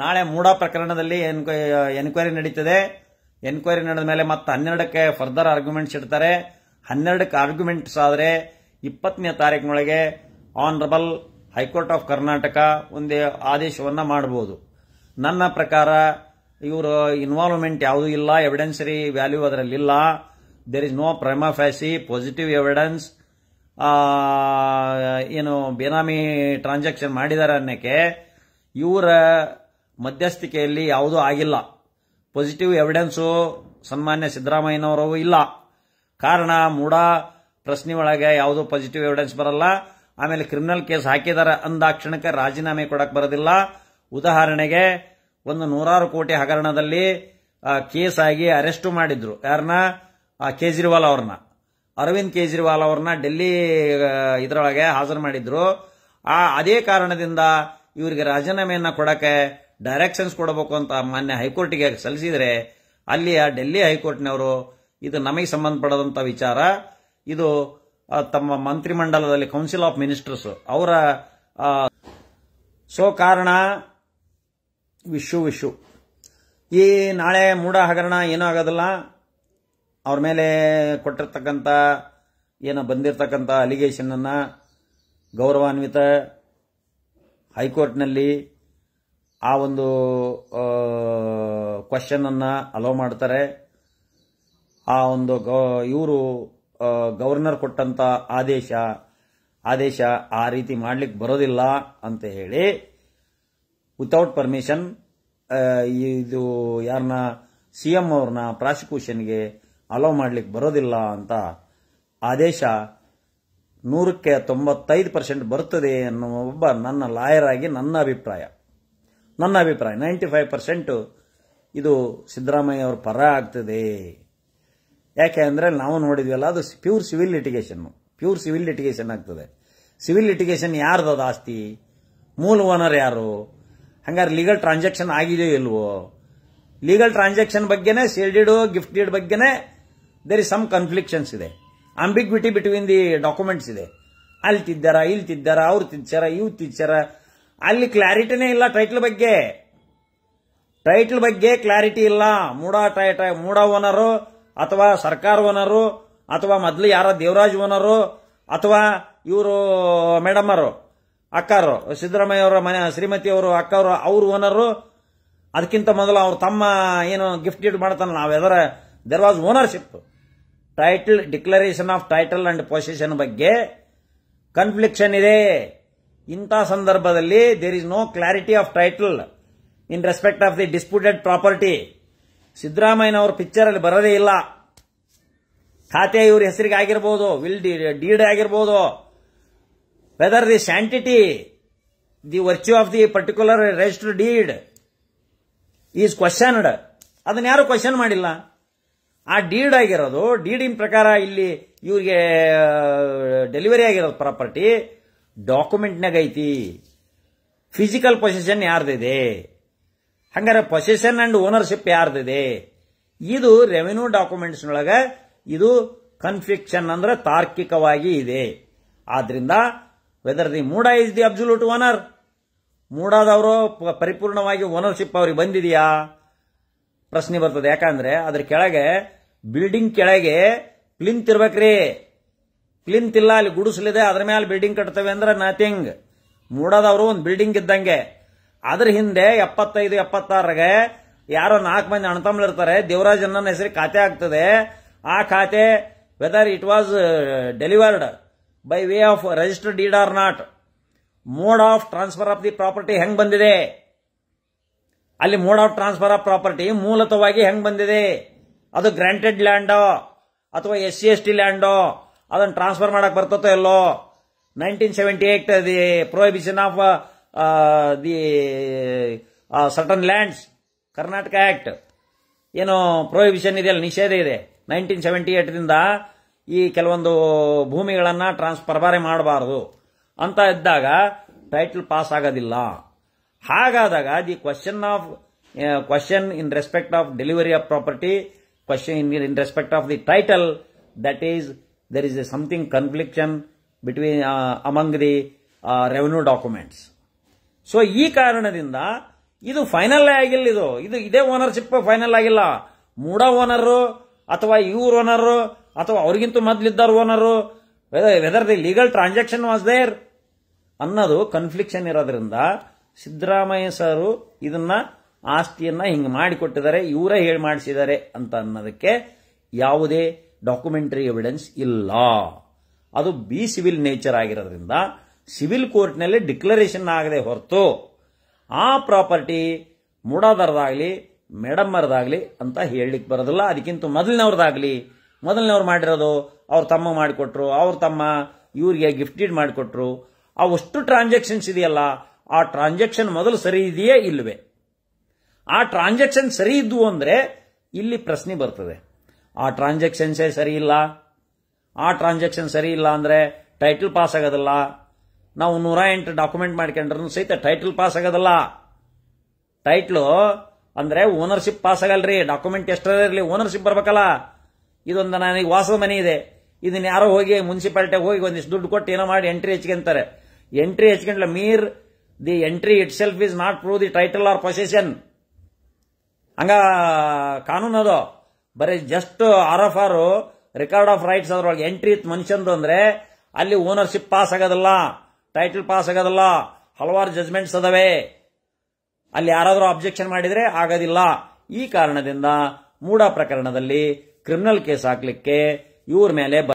ನಾಳೆ ಮೂಡ ಪ್ರಕರಣದಲ್ಲಿ ಎನ್ಕ್ವೈರಿ ನಡೀತದೆ ಎನ್ಕ್ವೈರಿ ನಡೆದ ಮೇಲೆ ಮತ್ತೆ ಹನ್ನೆರಡಕ್ಕೆ ಫರ್ದರ್ ಆರ್ಗ್ಯುಮೆಂಟ್ಸ್ ಇಡ್ತಾರೆ ಹನ್ನೆರಡಕ್ಕೆ ಆರ್ಗ್ಯುಮೆಂಟ್ಸ್ ಆದರೆ ಇಪ್ಪತ್ತನೇ ತಾರೀಕಿನೊಳಗೆ ಆನರಬಲ್ ಹೈಕೋರ್ಟ್ ಆಫ್ ಕರ್ನಾಟಕ ಒಂದು ಆದೇಶವನ್ನು ಮಾಡಬಹುದು ನನ್ನ ಪ್ರಕಾರ ಇವರು ಇನ್ವಾಲ್ವ್ಮೆಂಟ್ ಯಾವುದೂ ಇಲ್ಲ ಎವಿಡೆನ್ಸರಿ ವ್ಯಾಲ್ಯೂ ಅದರಲ್ಲಿಲ್ಲ there is no facie positive evidence ಏನು ಬೇನಾಮಿ ಟ್ರಾನ್ಸಾಕ್ಷನ್ ಮಾಡಿದ್ದಾರೆ ಅನ್ನಕ್ಕೆ ಇವರ ಮಧ್ಯಸ್ಥಿಕೆಯಲ್ಲಿ ಯಾವುದೂ ಆಗಿಲ್ಲ ಪಾಸಿಟಿವ್ ಎವಿಡೆನ್ಸು ಸನ್ಮಾನ್ಯ ಸಿದ್ದರಾಮಯ್ಯನವರು ಇಲ್ಲ ಕಾರಣ ಮೂಡ ಪ್ರಶ್ನೆ ಒಳಗೆ ಯಾವುದೂ ಪಾಸಿಟಿವ್ ಎವಿಡೆನ್ಸ್ ಬರಲ್ಲ ಆಮೇಲೆ ಕ್ರಿಮಿನಲ್ ಕೇಸ್ ಹಾಕಿದಾರ ಅಂದಾಕ್ಷಣಕ್ಕೆ ರಾಜೀನಾಮೆ ಕೊಡಕ್ಕೆ ಬರೋದಿಲ್ಲ ಉದಾಹರಣೆಗೆ ಒಂದು ನೂರಾರು ಕೋಟಿ ಹಗರಣದಲ್ಲಿ ಕೇಸ್ ಆಗಿ ಅರೆಸ್ಟು ಮಾಡಿದ್ರು ಯಾರನ್ನ ಕೇಜ್ರಿವಾಲ್ ಅವ್ರನ್ನ ಅರವಿಂದ್ ಕೇಜ್ರಿವಾಲ್ ಅವ್ರನ್ನ ಡೆಲ್ಲಿ ಇದರೊಳಗೆ ಹಾಜರು ಮಾಡಿದ್ರು ಆ ಅದೇ ಕಾರಣದಿಂದ ಇವರಿಗೆ ರಾಜೀನಾಮೆಯನ್ನ ಕೊಡಕ್ಕೆ ಡೈರೆಕ್ಷನ್ಸ್ ಕೊಡಬೇಕು ಅಂತ ಮಾನ್ಯ ಹೈಕೋರ್ಟಿಗೆ ಸಲ್ಲಿಸಿದರೆ ಅಲ್ಲಿಯ ಡೆಲ್ಲಿ ಹೈಕೋರ್ಟ್ನವರು ಇದು ನಮಗೆ ಸಂಬಂಧಪಡದಂಥ ವಿಚಾರ ಇದು ತಮ್ಮ ಮಂಡಲದಲ್ಲಿ ಕೌನ್ಸಿಲ್ ಆಫ್ ಮಿನಿಸ್ಟರ್ಸ್ ಅವರ ಸೋ ಕಾರಣ ವಿಶು ವಿಶು ಈ ನಾಳೆ ಮೂಡ ಹಗರಣ ಏನೂ ಆಗೋದಿಲ್ಲ ಅವ್ರ ಮೇಲೆ ಕೊಟ್ಟಿರ್ತಕ್ಕಂಥ ಏನೋ ಬಂದಿರತಕ್ಕಂಥ ಅಲಿಗೇಷನನ್ನು ಗೌರವಾನ್ವಿತ ಹೈಕೋರ್ಟ್ನಲ್ಲಿ ಆ ಒಂದು ಕ್ವಶನ್ ಅನ್ನ ಅಲೋ ಮಾಡ್ತಾರೆ ಆ ಒಂದು ಇವರು ಗವರ್ನರ್ ಕೊಟ್ಟಂತ ಆದೇಶ ಆದೇಶ ಆ ರೀತಿ ಮಾಡ್ಲಿಕ್ಕೆ ಬರೋದಿಲ್ಲ ಅಂತ ಹೇಳಿ ವಿತೌಟ್ ಪರ್ಮಿಷನ್ ಇದು ಯಾರನ್ನ ಸಿ ಎಂ ಅವ್ರನ್ನ ಪ್ರಾಸಿಕ್ಯೂಷನ್ಗೆ ಅಲೋ ಮಾಡ್ಲಿಕ್ಕೆ ಬರೋದಿಲ್ಲ ಅಂತ ಆದೇಶ ನೂರಕ್ಕೆ ತೊಂಬತ್ತೈದು ಪರ್ಸೆಂಟ್ ಬರ್ತದೆ ಅನ್ನೋ ಒಬ್ಬ ನನ್ನ ಲಾಯರ್ ಆಗಿ ನನ್ನ ಅಭಿಪ್ರಾಯ ನನ್ನ ಅಭಿಪ್ರಾಯ ನೈಂಟಿ ಫೈವ್ ಪರ್ಸೆಂಟು ಇದು ಸಿದ್ದರಾಮಯ್ಯ ಅವ್ರ ಪರ ಆಗ್ತದೆ ಯಾಕೆ ಅಂದರೆ ನಾವು ನೋಡಿದ್ವಲ್ಲ ಅದು pure civil litigation pure civil litigation ಆಗ್ತದೆ ಸಿವಿಲ್ ಲಿಟಿಗೇಷನ್ ಯಾರ್ದು ಆಸ್ತಿ ಮೂಲ ಓನರ್ ಯಾರು ಹಂಗಾರೆ ಲೀಗಲ್ ಟ್ರಾನ್ಸಾಕ್ಷನ್ ಆಗಿದೆಯೋ ಇಲ್ವೋ ಲೀಗಲ್ ಟ್ರಾನ್ಸಾಕ್ಷನ್ ಬಗ್ಗೆನೇ ಸೇಲ್ಡಿಡು ಗಿಫ್ಟ್ ಡೀಡ್ ಬಗ್ಗೆನೇ ದೇರ್ ಇಸ್ ಸಮ್ ಕನ್ಫ್ಲಿಕ್ಷನ್ಸ್ ಇದೆ ಅಂಬಿಗ್ವಿಟಿ ಬಿಟ್ವೀನ್ ದಿ ಡಾಕ್ಯುಮೆಂಟ್ಸ್ ಇದೆ ಅಲ್ಲಿ ತಿದ್ದಾರ ಇಲ್ಲಿ ತಿದ್ದಾರ ಅವ್ರು ತಿದ್ದಾರ ಇವ್ ತಿದ್ದಾರ ಅಲ್ಲಿ ಕ್ಲಾರಿಟಿನೇ ಇಲ್ಲ ಟೈಟ್ಲ್ ಬಗ್ಗೆ ಟೈಟ್ಲ್ ಬಗ್ಗೆ ಕ್ಲಾರಿಟಿ ಇಲ್ಲ ಮೂಡ ಟೈಟ ಮೂಡ ಓನರು ಅಥವಾ ಸರ್ಕಾರ ಓನರು ಅಥವಾ ಮೊದಲು ಯಾರ ದೇವರಾಜ್ ಓನರು ಅಥವಾ ಇವರು ಮೇಡಮರು ಅಕ್ಕರು ಸಿದ್ದರಾಮಯ್ಯ ಅವರ ಮನೆ ಅವರು ಅಕ್ಕವರು ಅವ್ರ ಓನರು ಅದಕ್ಕಿಂತ ಮೊದಲು ಅವ್ರ ತಮ್ಮ ಏನು ಗಿಫ್ಟ್ ಗಿಫ್ಟ್ ಮಾಡ್ತಾನೆ ನಾವು ಎದರ there was ownership title declaration of title and possession ಬಗ್ಗೆ ಕನ್ಫ್ಲಿಕ್ಷನ್ ಇದೆ ಇಂಥ ಸಂದರ್ಭದಲ್ಲಿ there is no clarity of title in respect of the disputed property Siddaramaiah ಅವ್ರ ಪಿಕ್ಚರ್ ಅಲ್ಲಿ ಬರೋದೇ ಇಲ್ಲ ಖಾತೆ ಇವ್ರ ಹೆಸರಿಗೆ ಆಗಿರ್ಬೋದು ವಿಲ್ ಡೀಡ್ ಆಗಿರ್ಬೋದು whether the sanctity the virtue of the particular register deed is questioned ಅದನ್ನ ಯಾರು ಕ್ವಶನ್ ಮಾಡಿಲ್ಲ ಆ ಡೀಡ್ ಆಗಿರೋದು ಡೀಡಿನ ಪ್ರಕಾರ ಇಲ್ಲಿ ಇವರಿಗೆ ಡೆಲಿವರಿ ಆಗಿರೋದು ಪ್ರಾಪರ್ಟಿ ಡಾಕ್ಯುಮೆಂಟ್ನಾಗ ಐತಿ ಫಿಸಿಕಲ್ ಪೊಸೆಷನ್ ಯಾರ್ದಿದೆ ಹಂಗಾರೆ ಪೊಸೆಷನ್ ಅಂಡ್ ಓನರ್ಶಿಪ್ ಯಾರ್ದಿದೆ ಇದು ರೆವೆನ್ಯೂ ಡಾಕ್ಯುಮೆಂಟ್ಸ್ನೊಳಗ ಇದು ಕನ್ಫ್ಲಿಕ್ಷನ್ ಅಂದ್ರೆ ತಾರ್ಕಿಕವಾಗಿ ಇದೆ ಆದ್ರಿಂದ whether the MUDA is the absolute owner ಮೂಡಾದವರು ಪರಿಪೂರ್ಣವಾಗಿ ಓನರ್ಶಿಪ್ ಅವ್ರಿಗೆ ಬಂದಿದೆಯಾ ಪ್ರಶ್ನೆ ಬರ್ತದೆ ಯಾಕಂದ್ರೆ ಅದ್ರ ಕೆಳಗೆ ಬಿಲ್ಡಿಂಗ್ ಕೆಳಗೆ ಪ್ಲಿಂತ್ ಇರ್ಬೇಕ್ರಿ ತಿಲ್ಲ ಅಲ್ಲಿ ಗುಡಿಸಲಿದೆ ಅದ್ರ ಮೇಲೆ ಬಿಲ್ಡಿಂಗ್ ಕಟ್ತವೆ ಅಂದ್ರೆ ನಥಿಂಗ್ ಮೂಡದವರು ಒಂದು ಬಿಲ್ಡಿಂಗ್ ಇದ್ದಂಗೆ ಅದ್ರ ಹಿಂದೆ ಎಪ್ಪತ್ತೈದು ಎಪ್ಪತ್ತಾರಗೆ ಯಾರೋ ನಾಲ್ಕು ಮಂದಿ ಇರ್ತಾರೆ ದೇವರಾಜ್ ಅನ್ನನ ಹೆಸರು ಖಾತೆ ಆಗ್ತದೆ ಆ ಖಾತೆ whether it was delivered by way of registered deed or not mode of transfer of the property ಹೆಂಗ್ ಬಂದಿದೆ ಅಲ್ಲಿ mode of transfer of property ಮೂಲತವಾಗಿ ಹೆಂಗ್ ಬಂದಿದೆ ಅದು ಗ್ರಾಂಟೆಡ್ ಲ್ಯಾಂಡೋ ಅಥವಾ ಎಸ್ ಸಿ ಎಸ್ ಟಿ ಲ್ಯಾಂಡೋ ಅದನ್ನು ಟ್ರಾನ್ಸ್ಫರ್ ಮಾಡಕ್ ಬರ್ತತೋ ಎಲ್ಲೋ nineteen seventy eight the prohibition uh, of the certain lands Karnataka act ಏನು ಪ್ರೊಹಿಬಿಷನ್ ಇದೆಯಲ್ಲ ನಿಷೇಧ ಇದೆ ನೈನ್ಟೀನ್ ಸೆವೆಂಟಿ ಏಟ್ರಿಂದ ಈ ಕೆಲವೊಂದು ಭೂಮಿಗಳನ್ನು ಟ್ರಾನ್ಸ್ಫರ್ಬಾರೆ ಮಾಡಬಾರ್ದು ಅಂತ ಇದ್ದಾಗ ಟೈಟಲ್ ಪಾಸ್ ಆಗೋದಿಲ್ಲ ಹಾಗಾದಾಗ the question of question in respect of delivery of property question in respect of the title that is there is a something confliction between uh, among the uh, revenue documents. So ಈ ಕಾರಣದಿಂದ ಇದು final ಆಗಿಲ್ಲ ಇದು ಇದು ಇದೇ ownership final ಆಗಿಲ್ಲ ಮೂಡ owner ಅಥವಾ ಇವ್ರ ಓನರು ಅಥವಾ ಅವ್ರಿಗಿಂತ ಮೊದಲಿದ್ದಾರ owner whether the legal transaction was there ಅನ್ನೋದು ಕನ್ಫ್ಲಿಕ್ಷನ್ ಇರೋದ್ರಿಂದ ಸಿದ್ದರಾಮಯ್ಯ ಸರು ಇದನ್ನ ಆಸ್ತಿಯನ್ನ ಹಿಂಗೆ ಮಾಡಿಕೊಟ್ಟಿದ್ದಾರೆ ಇವರೇ ಹೇಳಿ ಮಾಡಿಸಿದ್ದಾರೆ ಅಂತ ಅನ್ನೋದಕ್ಕೆ ಯಾವುದೇ ಡಾಕ್ಯುಮೆಂಟರಿ ಎವಿಡೆನ್ಸ್ ಇಲ್ಲ ಅದು ಬಿ ಸಿವಿಲ್ ನೇಚರ್ ಆಗಿರೋದ್ರಿಂದ ಸಿವಿಲ್ ಕೋರ್ಟ್ನಲ್ಲಿ ಡಿಕ್ಲರೇಷನ್ ಆಗದೆ ಹೊರತು ಆ ಪ್ರಾಪರ್ಟಿ ಮೇಡಮ್ ಮೇಡಮ್ಮರದಾಗಲಿ ಅಂತ ಹೇಳಲಿಕ್ಕೆ ಬರೋದಿಲ್ಲ ಅದಕ್ಕಿಂತ ಮೊದಲನವ್ರದಾಗ್ಲಿ ಮೊದಲನವ್ರು ಮಾಡಿರೋದು ಅವ್ರ ತಮ್ಮ ಮಾಡಿಕೊಟ್ರು ಅವ್ರ ತಮ್ಮ ಇವರಿಗೆ ಗಿಫ್ಟೆಡ್ ಮಾಡಿಕೊಟ್ರು ಅವಷ್ಟು ಟ್ರಾನ್ಸಾಕ್ಷನ್ಸ್ ಇದೆಯಲ್ಲ ಆ ಟ್ರಾನ್ಸಾಕ್ಷನ್ ಮೊದಲು ಸರಿ ಇದೆಯೇ ಇಲ್ಲವೇ ಆ ಟ್ರಾನ್ಸಾಕ್ಷನ್ ಸರಿ ಇದ್ವು ಅಂದರೆ ಇಲ್ಲಿ ಪ್ರಶ್ನೆ ಬರ್ತದೆ ಆ ಟ್ರಾನ್ಸಾಕ್ಷನ್ಸೇ ಸರಿ ಇಲ್ಲ ಆ ಟ್ರಾನ್ಸಾಕ್ಷನ್ ಸರಿ ಇಲ್ಲ ಅಂದರೆ ಟೈಟಲ್ ಪಾಸ್ ಆಗೋದಿಲ್ಲ ನಾವು ನೂರ ಎಂಟು ಡಾಕ್ಯುಮೆಂಟ್ ಮಾಡ್ಕೊಂಡ್ರೂ ಸಹಿತ ಟೈಟಲ್ ಪಾಸ್ ಆಗೋದಲ್ಲ ಟೈಟ್ಲು ಅಂದರೆ ಓನರ್ಶಿಪ್ ಪಾಸ್ ಆಗಲ್ರಿ ಡಾಕ್ಯುಮೆಂಟ್ ಎಷ್ಟೇ ಇರಲಿ ಓನರ್ಶಿಪ್ ಬರಬೇಕಲ್ಲ ಇದೊಂದು ನನಗೆ ವಾಸದ ಮನೆ ಇದೆ ಇದನ್ನ ಯಾರೋ ಹೋಗಿ ಮುನ್ಸಿಪಾಲ್ಟಿಗೆ ಹೋಗಿ ಒಂದಿಷ್ಟು ದುಡ್ಡು ಕೊಟ್ಟು ಏನೋ ಮಾಡಿ ಎಂಟ್ರಿ ಹೆಚ್ಕೊಂತಾರೆ ಎಂಟ್ರಿ ಹೆಚ್ಕೊಂಡ್ಲ mere the entry itself is not prove the title or possession ಹಂಗ ಕಾನೂನು ಅದು ಬರೀ just R of R record of rights ಅದರೊಳಗೆ ಎಂಟ್ರಿ ಇತ್ತು ಮನುಷ್ಯಂದು ಅಂದ್ರೆ ಅಲ್ಲಿ ಓನರ್ಶಿಪ್ ಪಾಸ್ ಆಗೋದಿಲ್ಲ ಟೈಟಲ್ ಪಾಸ್ ಆಗೋದಿಲ್ಲ ಹಲವಾರು ಜಜ್ಮೆಂಟ್ಸ್ ಅದಾವೆ ಅಲ್ಲಿ ಯಾರಾದರೂ ಅಬ್ಜೆಕ್ಷನ್ ಮಾಡಿದ್ರೆ ಆಗೋದಿಲ್ಲ ಈ ಕಾರಣದಿಂದ ಮೂಡ ಪ್ರಕರಣದಲ್ಲಿ ಕ್ರಿಮಿನಲ್ ಕೇಸ್ ಹಾಕ್ಲಿಕ್ಕೆ ಇವ್ರ ಮೇಲೆ